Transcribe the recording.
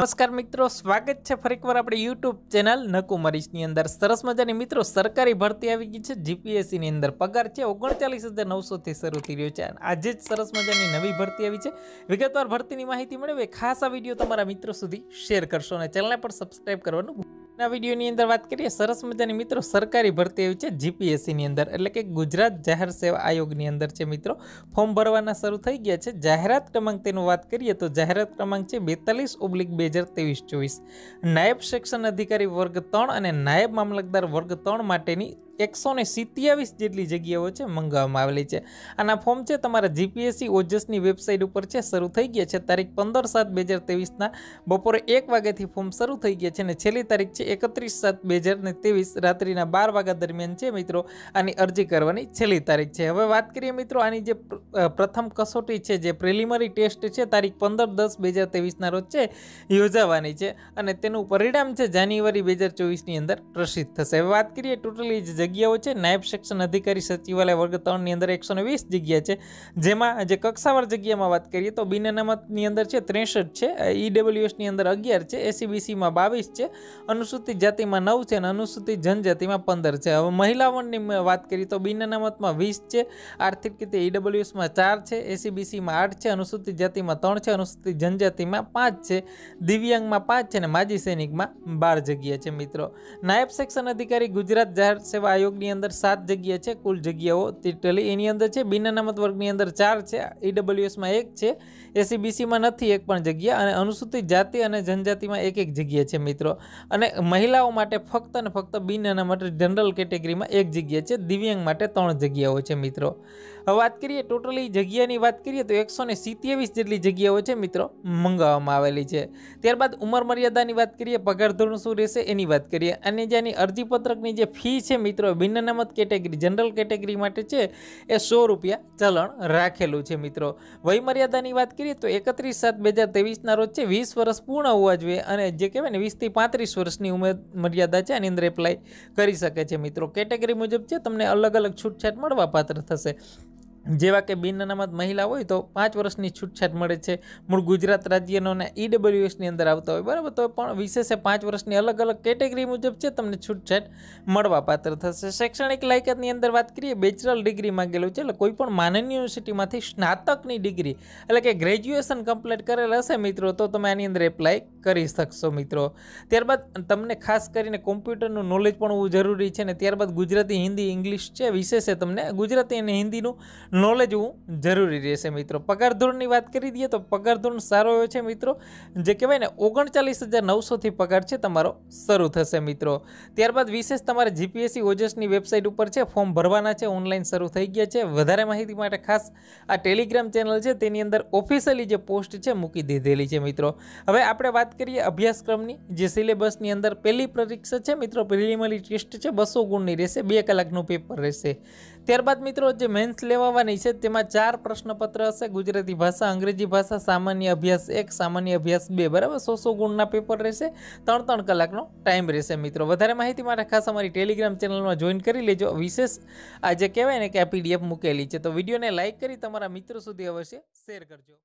નમસ્કાર મિત્રો સ્વાગત છે ફરીકવાર આપણે યુટ્યુબ ચેનલ નકુમરીશની અંદર સરસ મજાની મિત્રો સરકારી ભરતી આવી ગઈ છે જીપીએસસીની અંદર પગાર છે ઓગણચાલીસ હજાર નવસોથી શરૂ થઈ રહ્યો છે આજે જ સરસ મજાની નવી ભરતી આવી છે વિગતવાર ભરતીની માહિતી મેળવે ખાસ આ વિડીયો તમારા મિત્રો સુધી શેર કરશો અને ચેનલને પણ સબસ્ક્રાઈબ કરવાનું ના વિડીયોની અંદર વાત કરીએ સરસ મજાની મિત્રો સરકારી ભરતી આવી છે જીપીએસસીની અંદર એટલે કે ગુજરાત જાહેર સેવા આયોગની અંદર છે મિત્રો ફોર્મ ભરવાના શરૂ થઈ ગયા છે જાહેરાત ક્રમાંક તેનું વાત કરીએ તો જાહેરાત ક્રમાંક છે બેતાલીસ ઓબ્લિક બે હજાર તેવીસ ચોવીસ નાયબ સેક્શન અધિકારી વર્ગ ત્રણ અને નાયબ મામલતદાર વર્ગ ત્રણ માટેની એકસો ને સિત્યાવીસ જેટલી જગ્યાઓ છે મંગાવવામાં આવેલી છે આના ફોર્મ છે તમારા જીપીએસસી ઓજસની વેબસાઇટ ઉપર છે શરૂ થઈ ગયા છે તારીખ પંદર સાત બે હજાર ત્રેવીસના બપોરે એક વાગ્યાથી ફોર્મ શરૂ થઈ ગયા છે અને છેલ્લી તારીખ છે એકત્રીસ સાત બે હજાર ને ત્રેવીસ રાત્રિના બાર વાગ્યા દરમિયાન છે મિત્રો આની અરજી કરવાની છેલ્લી તારીખ છે હવે વાત કરીએ મિત્રો આની જે પ્રથમ કસોટી છે જે પ્રિલિમરી ટેસ્ટ છે તારીખ પંદર દસ બે હજાર ત્રેવીસના રોજ છે યોજાવાની છે અને તેનું પરિણામ છે જાન્યુઆરી બે હજાર ચોવીસની અંદર પ્રસિદ્ધ થશે હવે વાત કરીએ ટોટલી જે જગ્યાઓ છે નાયબ શિક્ષણ અધિકારી સચિવાલય વર્ગ ત્રણની અંદર એકસો વીસ જગ્યા છે જેમાં જે કક્ષાવાર જગ્યામાં વાત કરીએ તો બિન અનામતની અંદર છે ત્રેસઠ છે ઈડબ્લ્યુએસની અંદર અગિયાર છે એસીબીસીમાં બાવીસ છે અનુસૂચિત જાતિમાં નવ છે અને અનુસૂચિત જનજાતિમાં પંદર છે હવે મહિલાઓની વાત કરીએ તો બિન અનામતમાં વીસ છે આર્થિક રીતે ઈડબ્લ્યુએસમાં ચાર છે એસીબીસીમાં આઠ છે અનુસૂચિત જાતિમાં ત્રણ છે અનુસૂચિત જનજાતિમાં પાંચ છે દિવ્યાંગમાં પાંચ છે અને માજી સૈનિકમાં બાર જગ્યા છે મિત્રો નાયબ સેક્શન અધિકારી ગુજરાત જાહેર સેવા આયોગની અંદર સાત જગ્યા છે કુલ જગ્યાઓ ટેલી એની અંદર છે બિન અનામત વર્ગની અંદર ચાર છે ઈડબ્લ્યુએસમાં એક છે એસીબીસીમાં નથી એક પણ જગ્યા અને અનુસૂચિત જાતિ અને જનજાતિમાં એક એક જગ્યા છે મિત્રો અને મહિલાઓ માટે ફક્ત અને ફક્ત બિન અનામત જનરલ કેટેગરીમાં એક જગ્યા છે દિવ્યાંગ માટે ત્રણ જગ્યાઓ છે મિત્રો હવે વાત કરીએ ટોટલી જગ્યાની વાત કરીએ તો એકસો ને સિત્યાવીસ જેટલી જગ્યાઓ છે મિત્રો મંગાવવામાં આવેલી છે ત્યારબાદ ઉંમર મર્યાદાની વાત કરીએ પગાર ધોરણ શું રહેશે એની વાત કરીએ અને જેની અરજીપત્રકની જે ફી છે મિત્રો મિત્રો બિન અનામત કેટેગરી જનરલ કેટેગરી માટે છે એ સો રૂપિયા ચલણ રાખેલું છે મિત્રો વયમર્યાદાની વાત કરીએ તો એકત્રીસ સાત બે હજાર ત્રેવીસના રોજ છે વીસ વર્ષ પૂર્ણ હોવા જોઈએ અને જે કહેવાય ને વીસથી પાંત્રીસ વર્ષની ઉંમર મર્યાદા છે આની અંદર એપ્લાય કરી શકે છે મિત્રો કેટેગરી મુજબ છે તમને અલગ અલગ છૂટછાટ મળવા પાત્ર થશે જેવા કે બિન અનામત મહિલા હોય તો પાંચ વર્ષની છૂટછાટ મળે છે મૂળ ગુજરાત રાજ્યનો અને ઈડબ્લ્યુએસની અંદર આવતા હોય બરાબર તો પણ વિશેષે પાંચ વર્ષની અલગ અલગ કેટેગરી મુજબ છે તમને છૂટછાટ મળવા પાત્ર થશે શૈક્ષણિક લાયકાતની અંદર વાત કરીએ બેચરલ ડિગ્રી માંગેલું છે એટલે કોઈ પણ માનનીય યુનિવર્સિટીમાંથી સ્નાતકની ડિગ્રી એટલે કે ગ્રેજ્યુએશન કમ્પ્લીટ કરેલ હશે મિત્રો તો તમે આની અંદર એપ્લાય કરી શકશો મિત્રો ત્યારબાદ તમને ખાસ કરીને કોમ્પ્યુટરનું નોલેજ પણ હોવું જરૂરી છે ને ત્યારબાદ ગુજરાતી હિન્દી ઇંગ્લિશ છે વિશેષે તમને ગુજરાતી અને હિન્દીનું નોલેજ હોવું જરૂરી રહેશે મિત્રો પગાર ધોરણની વાત કરી દઈએ તો પગાર ધોરણ સારો એવો છે મિત્રો જે કહેવાય ને ઓગણચાલીસ હજાર નવસોથી પગાર છે તમારો શરૂ થશે મિત્રો ત્યારબાદ વિશેષ તમારે જીપીએસસી ઓજસની વેબસાઇટ ઉપર છે ફોર્મ ભરવાના છે ઓનલાઈન શરૂ થઈ ગયા છે વધારે માહિતી માટે ખાસ આ ટેલિગ્રામ ચેનલ છે તેની અંદર ઓફિશિયલી જે પોસ્ટ છે મૂકી દીધેલી છે મિત્રો હવે આપણે વાત વાત કરીએ અભ્યાસક્રમની જે સિલેબસની અંદર પહેલી પરીક્ષા છે મિત્રો પ્રિલિમરી ટેસ્ટ છે બસો ગુણની રહેશે બે કલાકનું પેપર રહેશે ત્યારબાદ મિત્રો જે મેન્સ લેવાવાની છે તેમાં ચાર પ્રશ્નપત્ર હશે ગુજરાતી ભાષા અંગ્રેજી ભાષા સામાન્ય અભ્યાસ એક સામાન્ય અભ્યાસ બે બરાબર સો સો ગુણના પેપર રહેશે ત્રણ ત્રણ કલાકનો ટાઈમ રહેશે મિત્રો વધારે માહિતી માટે ખાસ અમારી ટેલિગ્રામ ચેનલમાં જોઈન કરી લેજો વિશેષ આ જે કહેવાય ને કે આ પીડીએફ મૂકેલી છે તો વિડીયોને લાઇક કરી તમારા મિત્રો સુધી અવશ્ય શેર કરજો